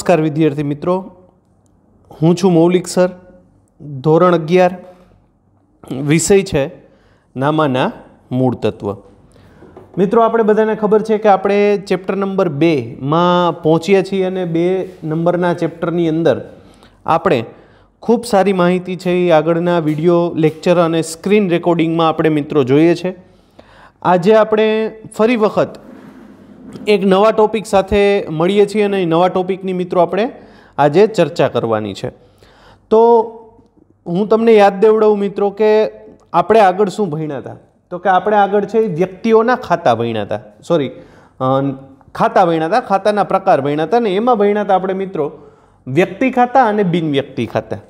નમસ્કાર વિદ્યાર્થી મિત્રો હું છું મૌલિક સર ધોરણ અગિયાર વિષય છે નામાના મૂળ તત્વ મિત્રો આપણે બધાને ખબર છે કે આપણે ચેપ્ટર નંબર બેમાં પહોંચીએ છીએ અને બે નંબરના ચેપ્ટરની અંદર આપણે ખૂબ સારી માહિતી છે એ આગળના વિડીયો લેક્ચર અને સ્ક્રીન રેકોર્ડિંગમાં આપણે મિત્રો જોઈએ છે આજે આપણે ફરી વખત એક નવા ટોપિક સાથે મળીએ છીએ અને નવા ટોપિકની મિત્રો આપણે આજે ચર્ચા કરવાની છે તો હું તમને યાદ દેવડાવું મિત્રો કે આપણે આગળ શું ભણ્યા હતા તો કે આપણે આગળ છે વ્યક્તિઓના ખાતા ભણ્યા હતા સોરી ખાતા ભણ્યા હતા ખાતાના પ્રકાર ભણ્યા હતા અને એમાં ભણ્યા હતા આપણે મિત્રો વ્યક્તિ ખાતા અને બિનવ્યક્તિ ખાતા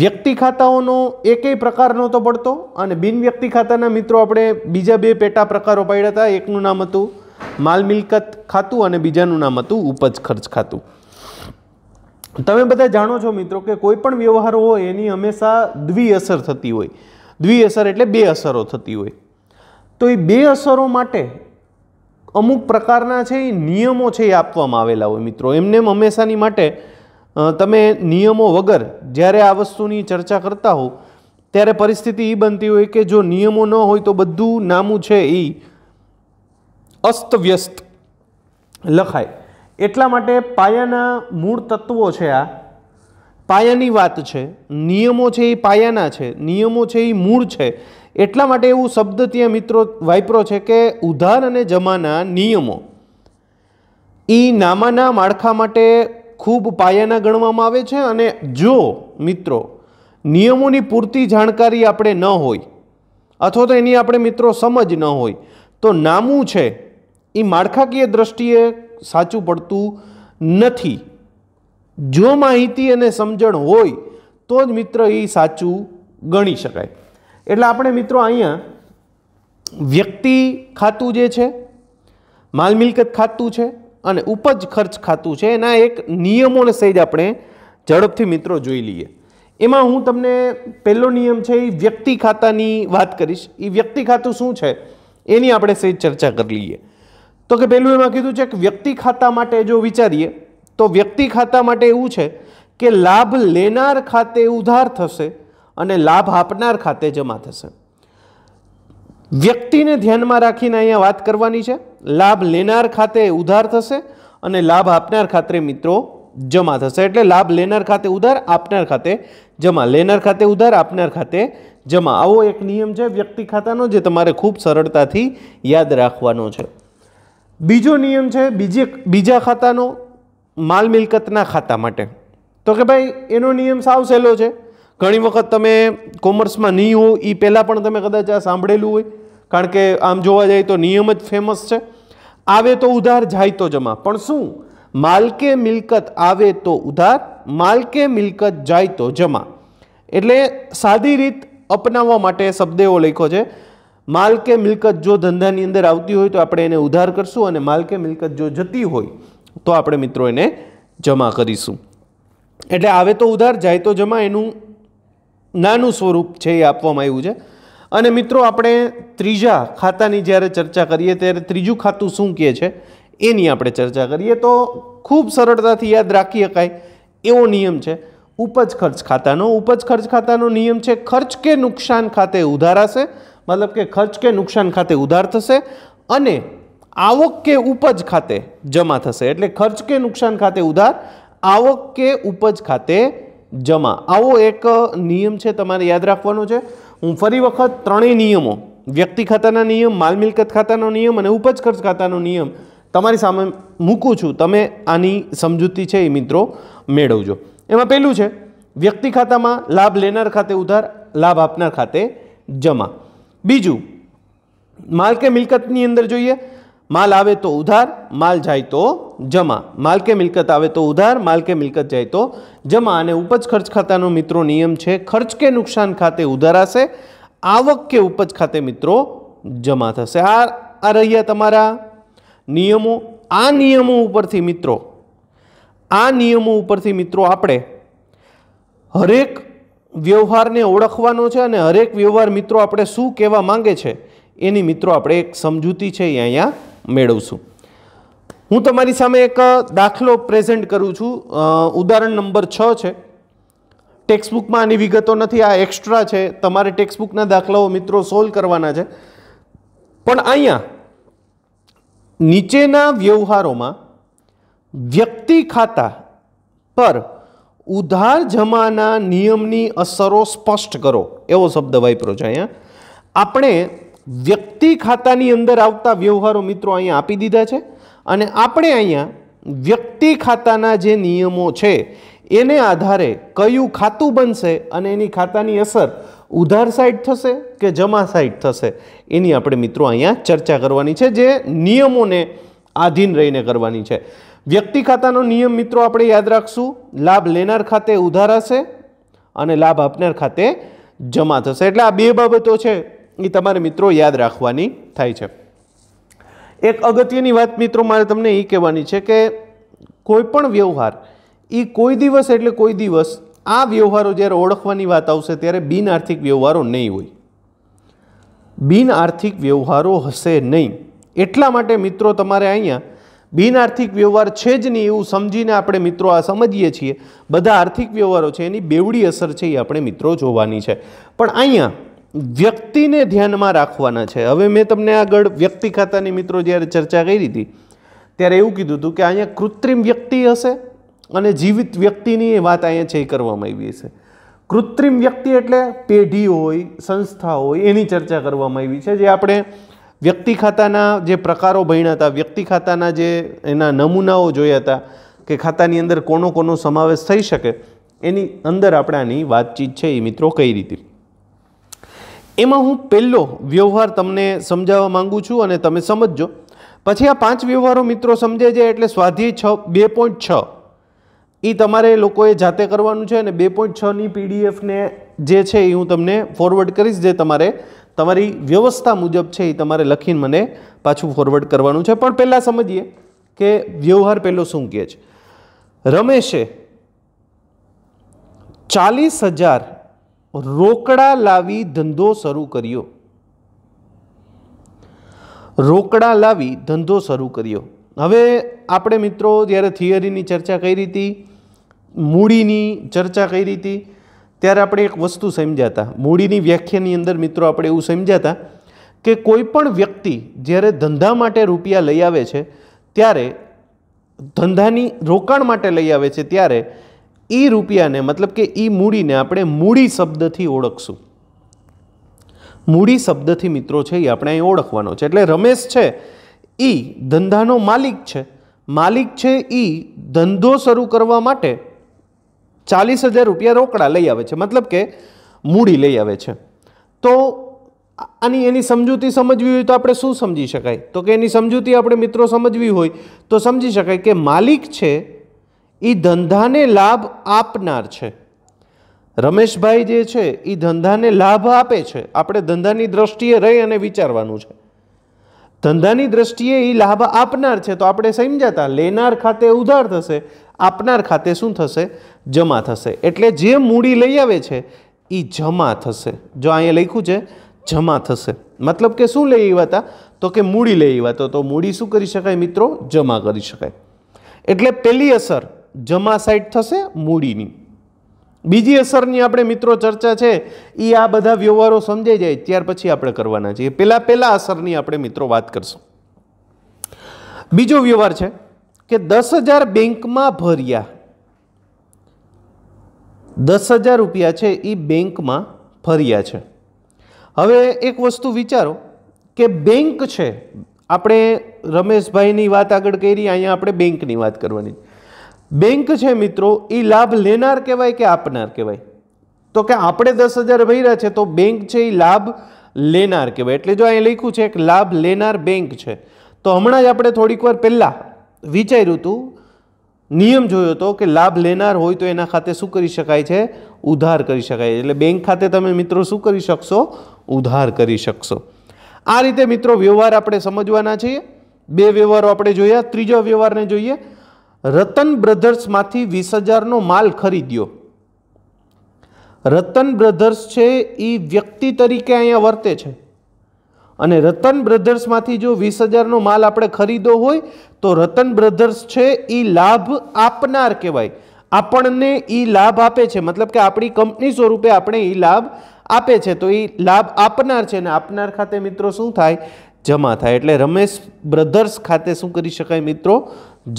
વ્યક્તિ ખાતાઓનો એકેય પ્રકાર નહોતો પડતો અને બિનવ્યક્તિ ખાતાના મિત્રો આપણે બીજા બે પેટા પ્રકારો પાડ્યા હતા એકનું નામ હતું માલ મિલકત ખાતું અને બીજાનું નામ હતું ઉપજ ખર્ચ ખાતું તમે બધા જાણો છો મિત્રો કે કોઈ પણ વ્યવહાર હોય એની હંમેશા દ્વિઅસર થતી હોય દ્વિઅસર એટલે બે અસરો થતી હોય તો એ બે અસરો માટે અમુક પ્રકારના છે એ નિયમો છે એ આપવામાં આવેલા હોય મિત્રો એમને હંમેશાની માટે તમે નિયમો વગર જ્યારે આ વસ્તુની ચર્ચા કરતા હો ત્યારે પરિસ્થિતિ એ બનતી હોય કે જો નિયમો ન હોય તો બધું નામું છે એ અસ્તવ્યસ્ત લખાય એટલા માટે પાયાના મૂળ તત્વો છે આ પાયાની વાત છે નિયમો છે એ પાયાના છે નિયમો છે એ મૂળ છે એટલા માટે એવું શબ્દ ત્યાં મિત્રો વાપરો છે કે ઉધાર અને જમાના નિયમો એ નામાના માળખા માટે ખૂબ પાયાના ગણવામાં આવે છે અને જો મિત્રો નિયમોની પૂરતી જાણકારી આપણે ન હોય અથવા તો એની આપણે મિત્રો સમજ ન હોય તો નામું છે એ માળખાકીય દ્રષ્ટિએ સાચું પડતું નથી જો માહિતી અને સમજણ હોય તો જ મિત્ર એ સાચું ગણી શકાય એટલે આપણે મિત્રો અહીંયા વ્યક્તિ ખાતું જે છે માલ મિલકત ખાતું છે અને ઉપજ ખર્ચ ખાતું છે એના એક નિયમોને સહિત આપણે ઝડપથી મિત્રો જોઈ લઈએ એમાં હું તમને પહેલો નિયમ છે એ વ્યક્તિ ખાતાની વાત કરીશ એ વ્યક્તિ ખાતું શું છે એની આપણે સહેજ ચર્ચા કરી લઈએ તો કે પહેલું એમાં કીધું છે કે વ્યક્તિ ખાતા માટે જો વિચારીએ તો વ્યક્તિ ખાતા માટે એવું છે કે લાભ લેનાર ખાતે ઉધાર થશે અને લાભ આપનાર ખાતે જમા થશે વ્યક્તિને ધ્યાનમાં રાખીને અહીંયા વાત કરવાની છે લાભ લેનાર ખાતે ઉધાર થશે અને લાભ આપનાર ખાતે મિત્રો જમા થશે એટલે લાભ લેનાર ખાતે ઉધાર આપનાર ખાતે જમા લેનાર ખાતે ઉધાર આપનાર ખાતે જમા આવો એક નિયમ છે વ્યક્તિ ખાતાનો જે તમારે ખૂબ સરળતાથી યાદ રાખવાનો છે બીજો નિયમ છે બીજે બીજા ખાતાનો માલ મિલકતના ખાતા માટે તો કે ભાઈ એનો નિયમ સાવ સહેલો છે ઘણી વખત તમે કોમર્સમાં નહીં હો એ પહેલાં પણ તમે કદાચ આ સાંભળેલું હોય કારણ કે આમ જોવા જઈએ તો નિયમ જ ફેમસ છે આવે તો ઉધાર જાય તો જમા પણ શું માલકે મિલકત આવે તો ઉધાર માલકે મિલકત જાય તો જમા એટલે સાદી રીત અપનાવવા માટે શબ્દેવો લખ્યો છે માલ કે મિલકત જો ધંધાની અંદર આવતી હોય તો આપણે એને ઉધાર કરશું અને માલ કે મિલકત જો જતી હોય તો આપણે મિત્રો એને જમા કરીશું એટલે આવે તો ઉધાર જાય તો જમા એનું નાનું સ્વરૂપ છે એ આપવામાં આવ્યું છે અને મિત્રો આપણે ત્રીજા ખાતાની જ્યારે ચર્ચા કરીએ ત્યારે ત્રીજું ખાતું શું કહે છે એની આપણે ચર્ચા કરીએ તો ખૂબ સરળતાથી યાદ રાખી શકાય એવો નિયમ છે ઉપજ ખર્ચ ખાતાનો ઉપજ ખર્ચ ખાતાનો નિયમ છે ખર્ચ કે નુકસાન ખાતે ઉધારાશે મતલબ કે ખર્ચ કે નુકસાન ખાતે ઉધાર થશે અને આવક કે ઉપજ ખાતે જમા થશે એટલે ખર્ચ કે નુકસાન ખાતે ઉધાર આવક કે ઉપજ ખાતે જમા આવો એક નિયમ છે તમારે યાદ રાખવાનો છે હું ફરી વખત ત્રણેય નિયમો વ્યક્તિ ખાતાના નિયમ માલ મિલકત ખાતાનો નિયમ અને ઉપજ ખર્ચ ખાતાનો નિયમ તમારી સામે મૂકું છું તમે આની સમજૂતી છે એ મિત્રો મેળવજો એમાં પહેલું છે વ્યક્તિ ખાતામાં લાભ લેનાર ખાતે ઉધાર લાભ આપનાર ખાતે જમા બીજું માલ કે મિલકતની અંદર જોઈએ માલ આવે તો ઉધાર માલ જાય તો જમા માલ કે મિલકત આવે તો ઉધાર માલ કે મિલકત જાય તો જમા અને ઉપજ ખર્ચ ખાતાનો મિત્રો નિયમ છે ખર્ચ કે નુકસાન ખાતે ઉધારાશે આવક કે ઉપજ ખાતે મિત્રો જમા થશે આ આ રહ્યા તમારા નિયમો આ નિયમો ઉપરથી મિત્રો આ નિયમો ઉપરથી મિત્રો આપણે હરેક વ્યવહારને ઓળખવાનો છે અને હરેક વ્યવહાર મિત્રો આપણે શું કહેવા માંગે છે એની મિત્રો આપણે એક સમજૂતી છે એ અહીંયા મેળવશું હું તમારી સામે એક દાખલો પ્રેઝન્ટ કરું છું ઉદાહરણ નંબર છ છે ટેક્સ્ટબુકમાં આની વિગતો નથી આ એક્સ્ટ્રા છે તમારે ટેક્સ્ટબુકના દાખલાઓ મિત્રો સોલ્વ કરવાના છે પણ અહીંયા નીચેના વ્યવહારોમાં વ્યક્તિ ખાતા પર ઉધાર જમાના નિયમની અસરો સ્પષ્ટ કરો એવો શબ્દ વાપરો છે અહીંયા આપણે વ્યક્તિ ખાતાની અંદર આવતા વ્યવહારો મિત્રો અહીંયા આપી દીધા છે અને આપણે અહીંયા વ્યક્તિ ખાતાના જે નિયમો છે એને આધારે કયું ખાતું બનશે અને એની ખાતાની અસર ઉધાર સાઈડ થશે કે જમા સાઈડ થશે એની આપણે મિત્રો અહીંયા ચર્ચા કરવાની છે જે નિયમોને આધીન રહીને કરવાની છે વ્યક્તિ ખાતાનો નિયમ મિત્રો આપણે યાદ રાખશું લાભ લેનાર ખાતે ઉધાર હશે અને લાભ આપનાર ખાતે જમા થશે એટલે આ બે બાબતો છે એ તમારે મિત્રો યાદ રાખવાની થાય છે એક અગત્યની વાત મિત્રો મારે તમને એ કહેવાની છે કે કોઈ પણ વ્યવહાર એ કોઈ દિવસ એટલે કોઈ દિવસ આ વ્યવહારો જ્યારે ઓળખવાની વાત આવશે ત્યારે બિન આર્થિક વ્યવહારો નહીં હોય બિન આર્થિક વ્યવહારો હશે નહીં એટલા માટે મિત્રો તમારે અહીંયા બિન આર્થિક વ્યવહાર છે જ નહીં એવું સમજીને આપણે મિત્રો આ સમજીએ છીએ બધા આર્થિક વ્યવહારો છે એની બેવડી અસર છે એ આપણે મિત્રો જોવાની છે પણ અહીંયા વ્યક્તિને ધ્યાનમાં રાખવાના છે હવે મેં તમને આગળ વ્યક્તિ ખાતાની મિત્રો જ્યારે ચર્ચા કરી હતી ત્યારે એવું કીધું હતું કે અહીંયા કૃત્રિમ વ્યક્તિ હશે અને જીવિત વ્યક્તિની એ વાત અહીંયા છે કરવામાં આવી હશે કૃત્રિમ વ્યક્તિ એટલે પેઢી હોય સંસ્થા હોય એની ચર્ચા કરવામાં આવી છે જે આપણે વ્યક્તિ ખાતાના જે પ્રકારો ભણ્યા હતા વ્યક્તિ ખાતાના જે એના નમૂનાઓ જોયા હતા કે ખાતાની અંદર કોનો કોનો સમાવેશ થઈ શકે એની અંદર આપણાની વાતચીત છે એ મિત્રો કઈ રીતે એમાં હું પહેલો વ્યવહાર તમને સમજાવવા માગું છું અને તમે સમજજો પછી આ પાંચ વ્યવહારો મિત્રો સમજે છે એટલે સ્વાધ્યાય છ બે પોઈન્ટ છ એ તમારે લોકોએ જાતે કરવાનું છે અને બે પોઈન્ટ છની પીડીએફને જે છે એ હું તમને ફોરવર્ડ કરીશ જે તમારે તમારી વ્યવસ્થા મુજબ છે એ તમારે લખીને મને પાછું ફોરવર્ડ કરવાનું છે પણ પહેલાં સમજીએ કે વ્યવહાર પહેલો શું કહે છે રમેશે ચાલીસ હજાર રોકડા લાવી ધંધો શરૂ કર્યો રોકડા લાવી ધંધો શરૂ કર્યો હવે આપણે મિત્રો જ્યારે થિયરીની ચર્ચા કરી હતી મૂડીની ચર્ચા કરી હતી ત્યારે આપણે એક વસ્તુ સમજ્યાતા મૂડીની વ્યાખ્યાની અંદર મિત્રો આપણે એવું સમજ્યાતા કે કોઈ પણ વ્યક્તિ જ્યારે ધંધા માટે રૂપિયા લઈ આવે છે ત્યારે ધંધાની રોકાણ માટે લઈ આવે છે ત્યારે એ રૂપિયાને મતલબ કે એ મૂડીને આપણે મૂડી શબ્દથી ઓળખશું મૂડી શબ્દથી મિત્રો છે એ આપણે અહીં ઓળખવાનો છે એટલે રમેશ છે એ ધંધાનો માલિક છે માલિક છે એ ધંધો શરૂ કરવા માટે ચાલીસ હજાર રૂપિયા રોકડા લઈ આવે છે મતલબ કે મૂડી લઈ આવે છે તો આની એની સમજૂતી સમજવી હોય તો આપણે શું સમજી શકાય તો કે એની સમજૂતી આપણે મિત્રો સમજવી હોય તો સમજી શકાય કે માલિક છે એ ધંધાને લાભ આપનાર છે રમેશભાઈ જે છે એ ધંધાને લાભ આપે છે આપણે ધંધાની દ્રષ્ટિએ રહી અને વિચારવાનું છે ધંધાની દ્રષ્ટિએ એ લાભ આપનાર છે તો આપણે સમજાતા લેનાર ખાતે ઉધાર થશે આપનાર ખાતે શું થશે જમા થશે એટલે જે મૂડી લઈ આવે છે એ જમા થશે જો અહીંયા લખ્યું છે જમા થશે મતલબ કે શું લઈ આવ્યા હતા તો કે મૂડી લઈ આવ્યા તો તો મૂડી શું કરી શકાય મિત્રો જમા કરી શકાય એટલે પહેલી અસર જમા સાઈડ થશે મૂડીની બીજી અસરની આપણે મિત્રો ચર્ચા છે એ આ બધા વ્યવહારો સમજાઈ જાય ત્યાર પછી આપણે કરવાના છીએ પહેલાં પહેલાં અસરની આપણે મિત્રો વાત કરશું બીજો વ્યવહાર છે કે દસ હજાર બેંકમાં ભર્યા દસ હજાર રૂપિયા છે એ બેંકમાં ફર્યા છે હવે એક વસ્તુ વિચારો કે બેંક છે આપણે રમેશભાઈની વાત આગળ કરી અહીંયા આપણે બેંકની વાત કરવાની બેંક છે મિત્રો એ લાભ લેનાર કહેવાય કે આપનાર કહેવાય તો કે આપણે દસ હજાર ભર્યા છે તો બેંક છે એ લાભ લેનાર કહેવાય એટલે જો અહીંયા લખ્યું છે એક લાભ લેનાર બેંક છે તો હમણાં જ આપણે થોડીક વાર પહેલાં વિચાર્યું હતું નિયમ જોયો હતો કે લાભ લેનાર હોય તો એના ખાતે શું કરી શકાય છે ઉધાર કરી શકાય એટલે બેંક ખાતે તમે મિત્રો શું કરી શકશો ઉધાર કરી શકશો આ રીતે મિત્રો વ્યવહાર આપણે સમજવાના છીએ બે વ્યવહારો આપણે જોયા ત્રીજો વ્યવહારને જોઈએ રતન બ્રધર્સમાંથી વીસ હજારનો માલ ખરીદ્યો રતન બ્રધર્સ છે એ વ્યક્તિ તરીકે અહીંયા વર્તે છે અને રતન બ્રધર્સમાંથી જો વીસ હજારનો માલ આપણે ખરીદો હોય તો રતન બ્રધર્સ છે એ લાભ આપનાર કહેવાય આપણને એ લાભ આપે છે મતલબ કે આપણી કંપની સ્વરૂપે આપણે એ લાભ આપે છે તો એ લાભ આપનાર છે અને આપનાર ખાતે મિત્રો શું થાય જમા થાય એટલે રમેશ બ્રધર્સ ખાતે શું કરી શકાય મિત્રો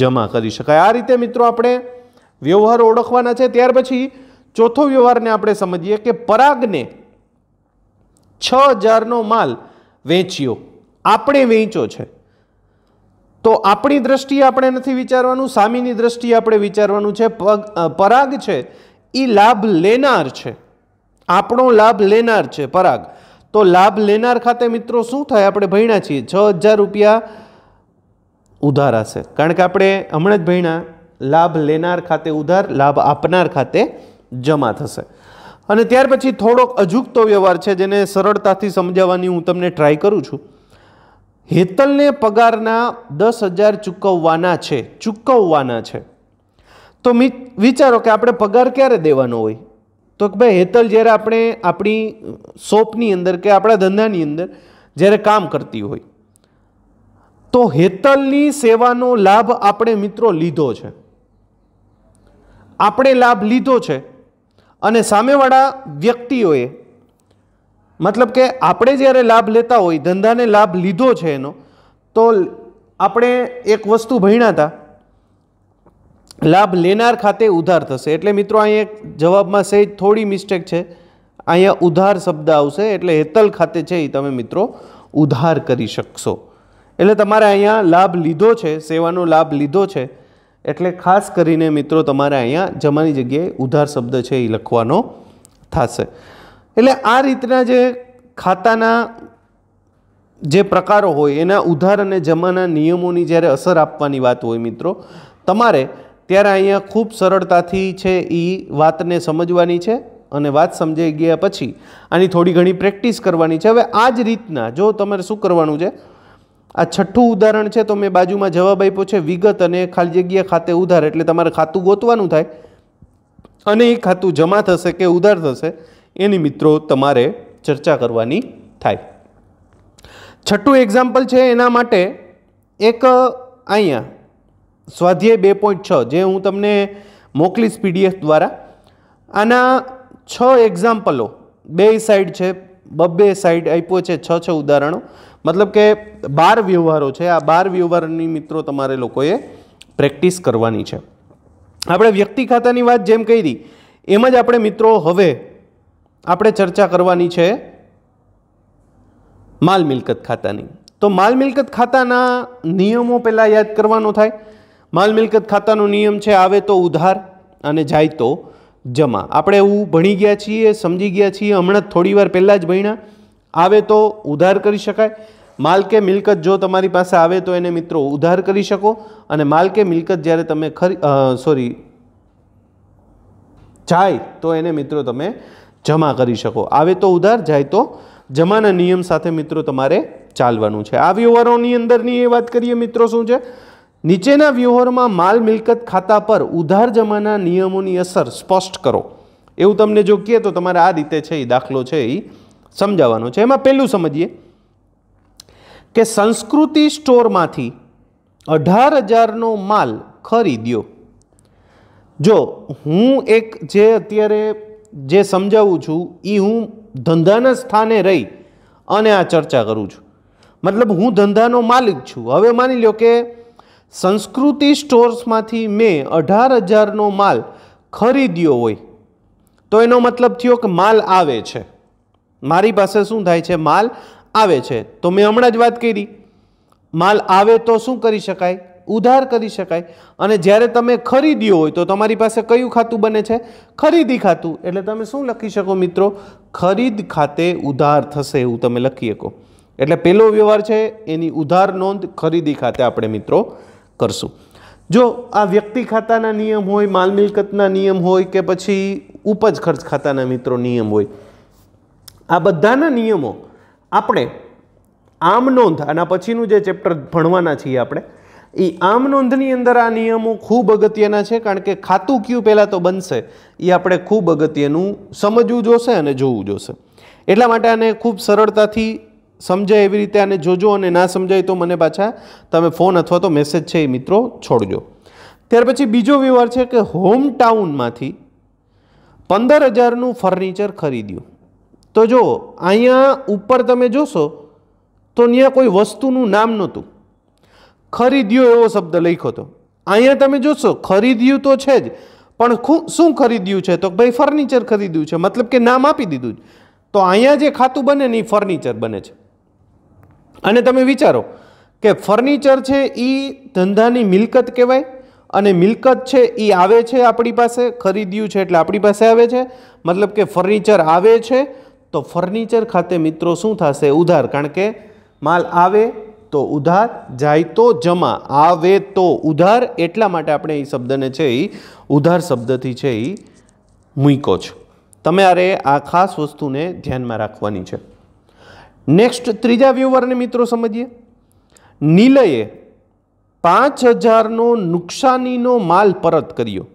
જમા કરી શકાય આ રીતે મિત્રો આપણે વ્યવહાર ઓળખવાના છે ત્યાર પછી ચોથો વ્યવહારને આપણે સમજીએ કે પરાગને છ હજારનો માલ વેચ્યો આપણે વેચ્યો છે તો આપણી દ્રષ્ટિએ આપણે નથી વિચારવાનું સામીની દ્રષ્ટિએ આપણે વિચારવાનું છે પરાગ છે એ લાભ લેનાર છે આપણો લાભ લેનાર છે પરાગ તો લાભ લેનાર ખાતે મિત્રો શું થાય આપણે ભણ્યા છીએ છ હજાર રૂપિયા ઉધાર હશે કારણ કે આપણે હમણાં જ ભણ્યા લાભ લેનાર ખાતે ઉધાર લાભ આપનાર ખાતે જમા થશે અને ત્યાર પછી થોડોક અજુગતો વ્યવહાર છે જેને સરળતાથી સમજાવવાની હું તમને ટ્રાય કરું છું હેતલને પગારના દસ હજાર ચૂકવવાના છે ચૂકવવાના છે તો મી વિચારો કે આપણે પગાર ક્યારે દેવાનો હોય તો કે ભાઈ હેતલ જ્યારે આપણે આપણી શોપની અંદર કે આપણા ધંધાની અંદર જ્યારે કામ કરતી હોય તો હેતલની સેવાનો લાભ આપણે મિત્રો લીધો છે આપણે લાભ લીધો છે અને સામેવાળા વ્યક્તિઓએ મતલબ કે આપણે જ્યારે લાભ લેતા હોય ધંધાને લાભ લીધો છે એનો તો આપણે એક વસ્તુ ભણ્યા હતા લાભ લેનાર ખાતે ઉધાર થશે એટલે મિત્રો અહીં એક જવાબમાં સહેજ થોડી મિસ્ટેક છે અહીંયા ઉધાર શબ્દ આવશે એટલે હેતલ ખાતે છે એ તમે મિત્રો ઉધાર કરી શકશો એટલે તમારે અહીંયા લાભ લીધો છે સેવાનો લાભ લીધો છે એટલે ખાસ કરીને મિત્રો તમારે અહીંયા જમાની જગ્યાએ ઉધાર શબ્દ છે એ લખવાનો થશે એટલે આ રીતના જે ખાતાના જે પ્રકારો હોય એના ઉધાર અને જમાના નિયમોની જ્યારે અસર આપવાની વાત હોય મિત્રો તમારે ત્યારે અહીંયા ખૂબ સરળતાથી છે એ વાતને સમજવાની છે અને વાત સમજાઈ ગયા પછી આની થોડી ઘણી પ્રેક્ટિસ કરવાની છે હવે આ જ રીતના જો તમારે શું કરવાનું છે આ છઠ્ઠું ઉદાહરણ છે તો મેં બાજુમાં જવાબ આપ્યો છે વિગત અને ખાલી જગ્યા ખાતે ઉધાર એટલે તમારે ખાતું ગોતવાનું થાય અને એ ખાતું જમા થશે કે ઉધાર થશે એની મિત્રો તમારે ચર્ચા કરવાની થાય છઠ્ઠું એક્ઝામ્પલ છે એના માટે એક અહીંયા સ્વાધ્યાય બે પોઈન્ટ છ જે હું તમને મોકલીશ પીડીએફ દ્વારા આના છ એક્ઝામ્પલો બે સાઈડ છે બબ્બે સાઈડ આપ્યો છે છ છ ઉદાહરણો મતલબ કે બાર વ્યવહારો છે આ બાર વ્યવહારની મિત્રો તમારે લોકોએ પ્રેક્ટિસ કરવાની છે આપણે વ્યક્તિ ખાતાની વાત જેમ કહી એમ જ આપણે મિત્રો હવે આપણે ચર્ચા કરવાની છે માલ મિલકત ખાતાની તો માલ મિલકત ખાતાના નિયમો પહેલાં યાદ કરવાનો થાય માલ મિલકત ખાતાનો નિયમ છે આવે તો ઉધાર અને જાય તો જમા આપણે એવું ભણી ગયા છીએ સમજી ગયા છીએ હમણાં થોડી વાર પહેલાં જ ભણ્યા આવે તો ઉધાર કરી શકાય માલ કે મિલકત જો તમારી પાસે આવે તો એને મિત્રો ઉધાર કરી શકો અને માલ કે મિલકત જ્યારે તમે ખરી સોરી જાય તો એને મિત્રો તમે જમા કરી શકો આવે તો ઉધાર જાય તો જમાના નિયમ સાથે મિત્રો તમારે ચાલવાનું છે આ વ્યવહારોની અંદરની એ વાત કરીએ મિત્રો શું છે નીચેના વ્યવહારમાં માલ મિલકત ખાતા પર ઉધાર જમાના નિયમોની અસર સ્પષ્ટ કરો એવું તમને જો કહે તો તમારે આ રીતે છે એ દાખલો છે એ સમજાવવાનો છે એમાં પહેલું સમજીએ કે સંસ્કૃતિ સ્ટોરમાંથી અઢાર હજારનો માલ ખરીદ્યો જો હું એક જે અત્યારે જે સમજાવું છું એ હું ધંધાના સ્થાને રહી અને આ ચર્ચા કરું છું મતલબ હું ધંધાનો માલિક છું હવે માની લો કે સંસ્કૃતિ સ્ટોર્સમાંથી મેં અઢાર હજારનો માલ ખરીદ્યો હોય તો એનો મતલબ થયો કે માલ આવે છે મારી પાસે શું થાય છે માલ આવે છે તો મેં હમણાં જ વાત કરી માલ આવે તો શું કરી શકાય ઉધાર કરી શકાય અને જ્યારે તમે ખરીદ્યો હોય તો તમારી પાસે કયું ખાતું બને છે ખરીદી ખાતું એટલે તમે શું લખી શકો મિત્રો ખરીદ ખાતે ઉધાર થશે એવું તમે લખી શકો એટલે પહેલો વ્યવહાર છે એની ઉધાર નોંધ ખરીદી ખાતે આપણે મિત્રો કરશું જો આ વ્યક્તિ ખાતાના નિયમ હોય માલ મિલકતના નિયમ હોય કે પછી ઉપજ ખર્ચ ખાતાના મિત્રો નિયમ હોય આ બધાના નિયમો આપણે આમ નોંધ આના પછીનું જે ચેપ્ટર ભણવાના છીએ આપણે એ આમ નોંધની અંદર આ નિયમો ખૂબ અગત્યના છે કારણ કે ખાતું ક્યુ પહેલાં તો બનશે એ આપણે ખૂબ અગત્યનું સમજવું જોશે અને જોવું જોશે એટલા માટે આને ખૂબ સરળતાથી સમજાય એવી રીતે આને જોજો અને ના સમજાય તો મને પાછા તમે ફોન અથવા તો મેસેજ છે એ મિત્રો છોડજો ત્યાર પછી બીજો વ્યવહાર છે કે હોમ ટાઉનમાંથી પંદર હજારનું ફર્નિચર ખરીદ્યું તો જો અહીંયા ઉપર તમે જોશો તો ત્યાં કોઈ વસ્તુનું નામ નહોતું ખરીદ્યો એવો શબ્દ લખ્યો હતો અહીંયા તમે જોશો ખરીદ્યું તો છે જ પણ શું ખરીદ્યું છે તો ભાઈ ફર્નિચર ખરીદ્યું છે મતલબ કે નામ આપી દીધું જ તો અહીંયા જે ખાતું બને ને એ ફર્નિચર બને છે અને તમે વિચારો કે ફર્નિચર છે એ ધંધાની મિલકત કહેવાય અને મિલકત છે એ આવે છે આપણી પાસે ખરીદ્યું છે એટલે આપણી પાસે આવે છે મતલબ કે ફર્નિચર આવે છે તો ફર્નિચર ખાતે મિત્રો શું થશે ઉધાર કારણ કે માલ આવે તો ઉધાર જાય તો જમા આવે તો ઉધાર એટલા માટે આપણે એ શબ્દને છે એ ઉધાર શબ્દથી છે એ મૂકો છે તમારે આ ખાસ વસ્તુને ધ્યાનમાં રાખવાની છે નેક્સ્ટ ત્રીજા વ્યૂવરને મિત્રો સમજીએ નિલયે પાંચ હજારનો નુકસાનીનો માલ પરત કર્યો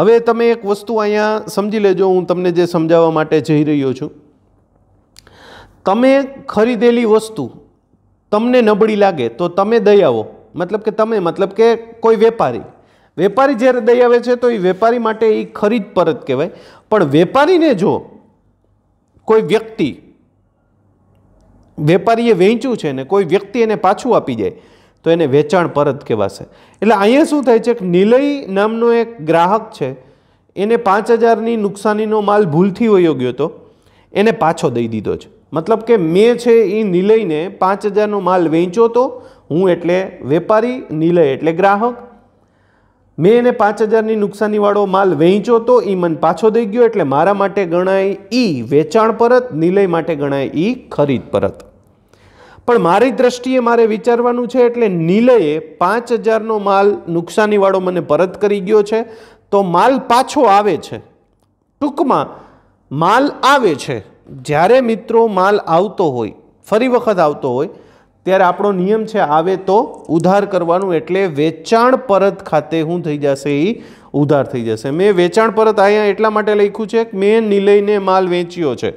હવે તમે એક વસ્તુ અહીંયા સમજી લેજો હું તમને જે સમજાવવા માટે જઈ રહ્યો છું તમે ખરીદેલી વસ્તુ તમને નબળી લાગે તો તમે દઈ આવો મતલબ કે તમે મતલબ કે કોઈ વેપારી વેપારી જ્યારે દઈ આવે છે તો એ વેપારી માટે એ ખરીદ પરત કહેવાય પણ વેપારીને જો કોઈ વ્યક્તિ વેપારીએ વહેંચ્યું છે ને કોઈ વ્યક્તિ એને પાછું આપી જાય તો એને વેચાણ પરત કહેવાશે એટલે અહીંયા શું થાય છે કે નિલય નામનો એક ગ્રાહક છે એને પાંચ હજારની નુકસાનીનો માલ ભૂલથી વયો ગયો હતો એને પાછો દઈ દીધો છે મતલબ કે મેં છે એ નિલયને પાંચ હજારનો માલ વેચ્યો હતો હું એટલે વેપારી નિલય એટલે ગ્રાહક મેં એને પાંચ હજારની નુકસાનીવાળો માલ વેચ્યો હતો એ મને પાછો દઈ ગયો એટલે મારા માટે ગણાય એ વેચાણ પરત નિલય માટે ગણાય એ ખરીદ પરત પણ મારી દ્રષ્ટિએ મારે વિચારવાનું છે એટલે નિલયે પાંચ હજારનો માલ નુકસાનીવાળો મને પરત કરી ગયો છે તો માલ પાછો આવે છે ટૂંકમાં માલ આવે છે જ્યારે મિત્રો માલ આવતો હોય ફરી વખત આવતો હોય ત્યારે આપણો નિયમ છે આવે તો ઉધાર કરવાનું એટલે વેચાણ પરત ખાતે શું થઈ જશે એ ઉધાર થઈ જશે મેં વેચાણ પરત અહીંયા એટલા માટે લખ્યું છે કે મેં નિલયને માલ વેચ્યો છે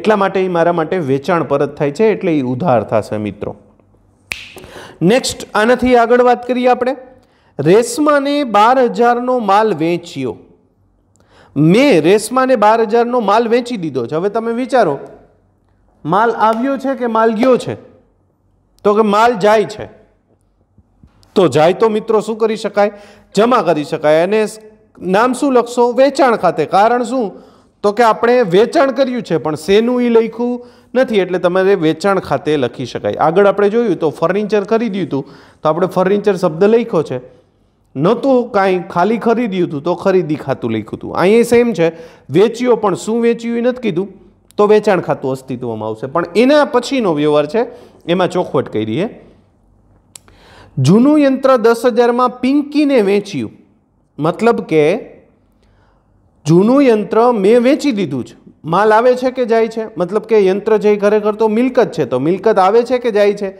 એટલા માટે એ મારા માટે વેચાણ પરત થાય છે એટલે એ ઉધાર થશે મિત્રો નેક્સ્ટ આનાથી આગળ વાત કરીએ આપણે રેશમાને બાર હજારનો માલ વેચ્યો મેં રેશમાને બાર હજારનો માલ વેચી દીધો છે હવે તમે વિચારો માલ આવ્યો છે કે માલ ગયો છે તો કે માલ જાય છે તો જાય તો મિત્રો શું કરી શકાય જમા કરી શકાય અને નામ શું લખશો વેચાણ ખાતે કારણ શું તો કે આપણે વેચાણ કર્યું છે પણ શેનું એ લખ્યું નથી એટલે તમારે વેચાણ ખાતે લખી શકાય આગળ આપણે જોયું તો ફર્નિચર ખરીદ્યું હતું તો આપણે ફર્નિચર શબ્દ લખ્યો છે નહોતું કાંઈ ખાલી ખરીદ્યું હતું તો ખરીદી ખાતું લખ્યું હતું અહીંયા સેમ છે વેચ્યો પણ શું વેચ્યું એ નથી કીધું તો વેચાણ ખાતું અસ્તિત્વમાં આવશે પણ એના પછીનો વ્યવહાર છે એમાં ચોખવટ કરી છે જૂનું યંત્ર દસ હજારમાં પિંકીને વેચ્યું મતલબ કે જૂનું યંત્ર મેં વેચી દીધું છે માલ આવે છે કે જાય છે મતલબ કે યંત્ર જે ખરેખર તો મિલકત છે તો મિલકત આવે છે કે જાય છે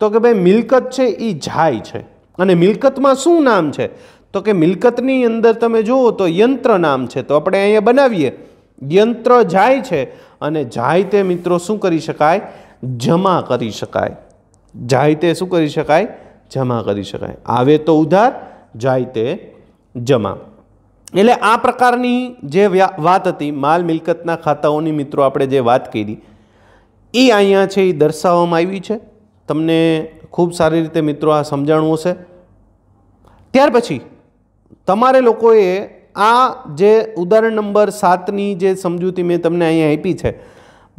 તો કે ભાઈ મિલકત છે એ જાય છે અને મિલકતમાં શું નામ છે તો કે મિલકતની અંદર તમે જુઓ તો યંત્ર નામ છે તો આપણે અહીંયા બનાવીએ યંત્ર જાય છે અને જાય તે મિત્રો શું કરી શકાય જમા કરી શકાય જાય તે શું કરી શકાય જમા કરી શકાય આવે તો ઉધાર જાય તે જમા એટલે આ પ્રકારની જે વાત હતી માલ મિલકતના ખાતાઓની મિત્રો આપણે જે વાત કરી એ અહીંયા છે એ દર્શાવવામાં આવી છે તમને ખૂબ સારી રીતે મિત્રો આ સમજાણું હશે ત્યાર પછી તમારે લોકોએ આ જે ઉદાહરણ નંબર સાતની જે સમજૂતી મેં તમને અહીંયા આપી છે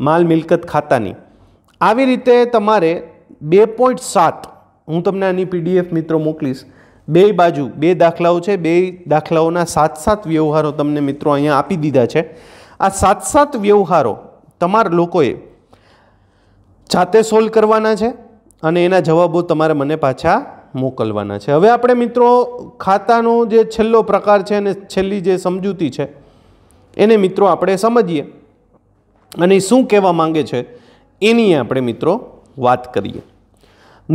માલ મિલકત ખાતાની આવી રીતે તમારે બે પોઈન્ટ સાત હું તમને આની પીડીએફ મિત્રો મોકલીશ બે બાજુ બે દાખલાઓ છે બે દાખલાઓના સાત સાત વ્યવહારો તમને મિત્રો અહીંયા આપી દીધા છે આ સાત સાત વ્યવહારો તમારા લોકોએ જાતે સોલ્વ કરવાના છે અને એના જવાબો તમારે મને પાછા મોકલવાના છે હવે આપણે મિત્રો ખાતાનો જે છેલ્લો પ્રકાર છે અને છેલ્લી જે સમજૂતી છે એને મિત્રો આપણે સમજીએ અને શું કહેવા માંગે છે એની આપણે મિત્રો વાત કરીએ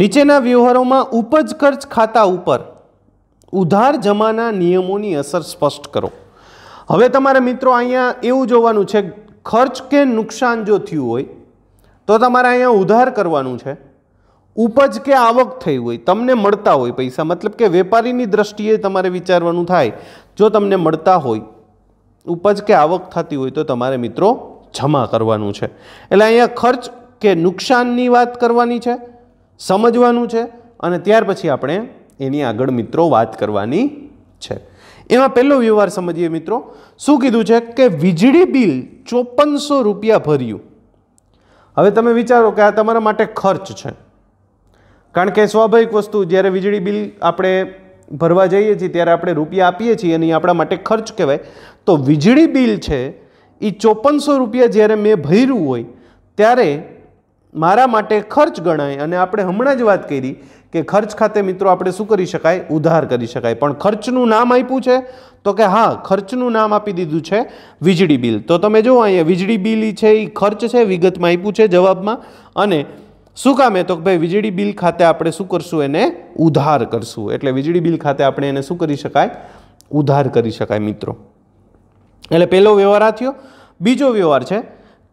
નીચેના વ્યવહારોમાં ઉપજ ખર્ચ ખાતા ઉપર ઉધાર જમાના નિયમોની અસર સ્પષ્ટ કરો હવે તમારે મિત્રો અહીંયા એવું જોવાનું છે ખર્ચ કે નુકસાન જો થયું હોય તો તમારે અહીંયા ઉધાર કરવાનું છે ઉપજ કે આવક થઈ હોય તમને મળતા હોય પૈસા મતલબ કે વેપારીની દ્રષ્ટિએ તમારે વિચારવાનું થાય જો તમને મળતા હોય ઉપજ કે આવક થતી હોય તો તમારે મિત્રો જમા કરવાનું છે એટલે અહીંયા ખર્ચ કે નુકસાનની વાત કરવાની છે સમજવાનું છે અને ત્યાર પછી આપણે એની આગળ મિત્રો વાત કરવાની છે એમાં પહેલો વ્યવહાર સમજીએ મિત્રો શું કીધું છે કે વીજળી બિલ ચોપનસો રૂપિયા ભર્યું હવે તમે વિચારો કે આ તમારા માટે ખર્ચ છે કારણ કે સ્વાભાવિક વસ્તુ જ્યારે વીજળી બિલ આપણે ભરવા જઈએ છીએ ત્યારે આપણે રૂપિયા આપીએ છીએ અને એ આપણા માટે ખર્ચ કહેવાય તો વીજળી બિલ છે એ ચોપનસો રૂપિયા જ્યારે મેં ભર્યું હોય ત્યારે મારા માટે ખર્ચ ગણાય અને આપણે હમણાં જ વાત કરી કે ખર્ચ ખાતે મિત્રો આપણે શું કરી શકાય ઉધાર કરી શકાય પણ ખર્ચનું નામ આપ્યું છે તો કે હા ખર્ચનું નામ આપી દીધું છે વીજળી બિલ તો તમે જુઓ અહીંયા વીજળી બિલ છે એ ખર્ચ છે વિગતમાં આપ્યું છે જવાબમાં અને શું કામે તો ભાઈ વીજળી બિલ ખાતે આપણે શું કરશું એને ઉધાર કરશું એટલે વીજળી બિલ ખાતે આપણે એને શું કરી શકાય ઉધાર કરી શકાય મિત્રો એટલે પહેલો વ્યવહાર આ થયો બીજો વ્યવહાર છે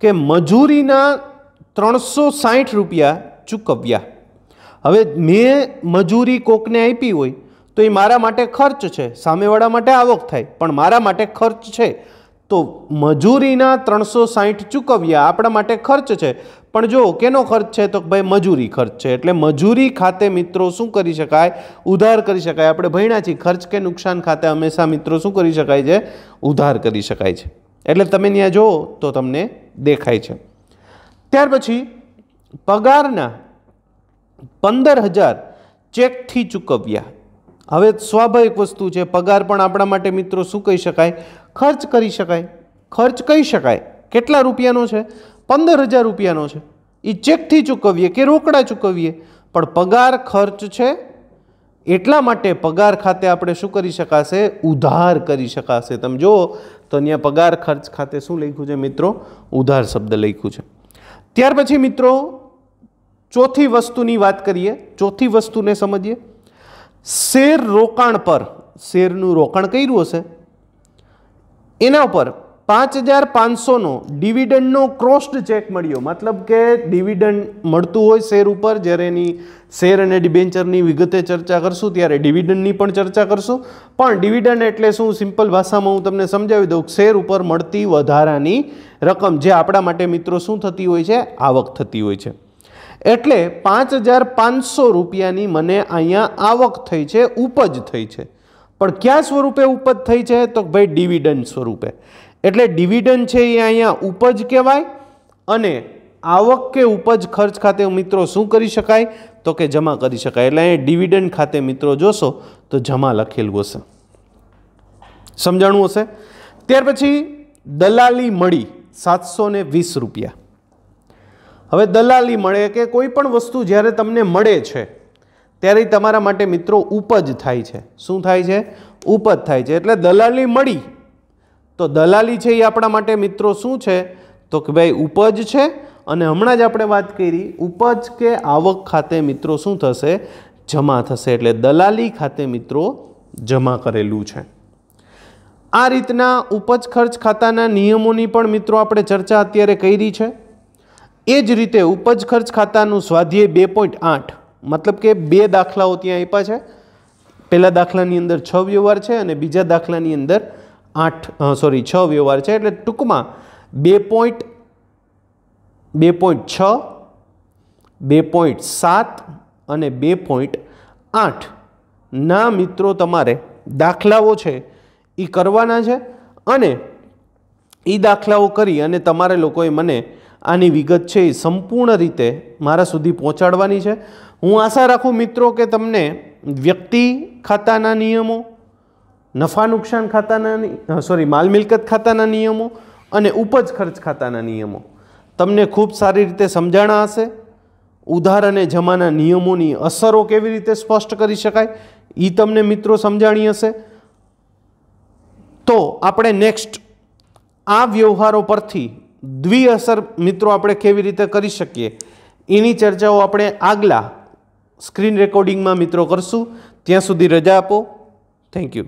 કે મજૂરીના ત્રણસો સાઠ રૂપિયા ચૂકવ્યા હવે મેં મજૂરી કોકને આપી હોય તો એ મારા માટે ખર્ચ છે સામેવાળા માટે આવક થાય પણ મારા માટે ખર્ચ છે તો મજૂરીના ત્રણસો સાહીઠ ચૂકવ્યા આપણા માટે ખર્ચ છે પણ જો કેનો ખર્ચ છે તો ભાઈ મજૂરી ખર્ચ છે એટલે મજૂરી ખાતે મિત્રો શું કરી શકાય ઉધાર કરી શકાય આપણે ભણ્યા છીએ ખર્ચ કે નુકસાન ખાતે હંમેશા મિત્રો શું કરી શકાય છે ઉધાર કરી શકાય છે એટલે તમે ત્યાં જુઓ તો તમને દેખાય છે ત્યાર પછી પગારના પંદર હજાર ચેકથી ચૂકવ્યા હવે સ્વાભાવિક વસ્તુ છે પગાર પણ આપણા માટે મિત્રો શું કહી શકાય ખર્ચ કરી શકાય ખર્ચ કહી શકાય કેટલા રૂપિયાનો છે પંદર હજાર રૂપિયાનો છે એ ચેકથી ચૂકવીએ કે રોકડા ચૂકવીએ પણ પગાર ખર્ચ છે એટલા માટે પગાર ખાતે આપણે શું કરી શકાશે ઉધાર કરી શકાશે તમે જુઓ તો અહીંયા પગાર ખર્ચ ખાતે શું લખ્યું છે મિત્રો ઉધાર શબ્દ લખ્યું છે ત્યાર પછી મિત્રો ચોથી વસ્તુની વાત કરીએ ચોથી વસ્તુને સમજીએ શેર રોકાણ પર શેરનું રોકાણ કર્યું હશે એના ઉપર પાંચ હજાર પાંચસોનો ડિવિડન્ડનો ક્રોસ્ડ ચેક મળ્યો મતલબ કે ડિવિડન્ડ મળતું હોય શેર ઉપર જ્યારે એની શેર અને ડિબેન્ચરની વિગતે ચર્ચા કરશું ત્યારે ડિવિડન્ડની પણ ચર્ચા કરશું પણ ડિવિડન્ડ એટલે શું સિમ્પલ ભાષામાં હું તમને સમજાવી દઉં શેર ઉપર મળતી વધારાની રકમ જે આપણા માટે મિત્રો શું થતી હોય છે આવક થતી હોય છે એટલે પાંચ હજાર પાંચસો રૂપિયાની મને અહીંયા આવક થઈ છે ઉપજ થઈ છે પણ કયા સ્વરૂપે ઉપજ થઈ છે તો ભાઈ ડિવિડન્ડ સ્વરૂપે એટલે ડિવિડન્ડ છે એ અહીંયા ઉપજ કહેવાય અને આવક કે ઉપજ ખર્ચ ખાતે મિત્રો શું કરી શકાય તો કે જમા કરી શકાય એટલે અહીંયા ડિવિડન્ડ ખાતે મિત્રો જોશો તો જમા લખેલું હશે સમજાણું હશે ત્યાર પછી દલાલી મળી સાતસો ને વીસ રૂપિયા હવે દલાલી મળે કે કોઈ પણ વસ્તુ જ્યારે તમને મળે છે ત્યારે તમારા માટે મિત્રો ઉપજ થાય છે શું થાય છે ઉપજ થાય છે એટલે દલાલી મળી તો દલાલી છે એ આપણા માટે મિત્રો શું છે તો કે ભાઈ ઉપજ છે અને હમણાં જ આપણે વાત કરી ઉપજ કે આવક ખાતે મિત્રો શું થશે જમા થશે એટલે દલાલી ખાતે મિત્રો જમા કરેલું છે આ રીતના ઉપજ ખર્ચ ખાતાના નિયમોની પણ મિત્રો આપણે ચર્ચા અત્યારે કરી છે એ જ રીતે ઉપજ ખર્ચ ખાતાનું સ્વાધ્યાય બે પોઈન્ટ આઠ મતલબ કે બે દાખલાઓ ત્યાં આપ્યા છે પહેલા દાખલાની અંદર છ વ્યવહાર છે અને બીજા દાખલાની અંદર આઠ સોરી છ વ્યવહાર છે એટલે ટૂંકમાં બે પોઈન્ટ બે પોઈન્ટ છ બે પોઈન્ટ સાત અને બે પોઈન્ટ આઠ ના મિત્રો તમારે દાખલાઓ છે એ કરવાના છે અને એ દાખલાઓ કરી અને તમારે લોકોએ મને આની વિગત છે એ સંપૂર્ણ રીતે મારા સુધી પહોંચાડવાની છે હું આશા રાખું મિત્રો કે તમને વ્યક્તિ ખાતાના નિયમો નફા નુકસાન ખાતાના સોરી માલ મિલકત ખાતાના નિયમો અને ઉપજ ખર્ચ ખાતાના નિયમો તમને ખૂબ સારી રીતે સમજાણા હશે ઉધાર અને જમાના નિયમોની અસરો કેવી રીતે સ્પષ્ટ કરી શકાય એ તમને મિત્રો સમજાણી હશે તો આપણે નેક્સ્ટ આ વ્યવહારો પરથી દ્વિઅસર મિત્રો આપણે કેવી રીતે કરી શકીએ એની ચર્ચાઓ આપણે આગલા સ્ક્રીન રેકોર્ડિંગમાં મિત્રો કરશું ત્યાં સુધી રજા આપો થેન્ક યુ